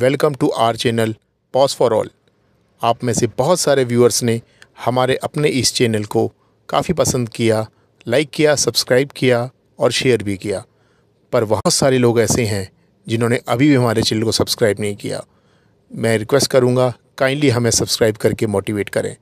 welcome to our channel pause for all आप में से बहुत सारे व्यूअर्स ने हमारे अपने इस चैनल को काफ़ी पसंद किया लाइक किया सब्सक्राइब किया और शेयर भी किया पर बहुत सारे लोग ऐसे हैं जिन्होंने अभी भी हमारे चैनल को सब्सक्राइब नहीं किया मैं रिक्वेस्ट करूँगा काइंडली हमें सब्सक्राइब करके मोटिवेट करें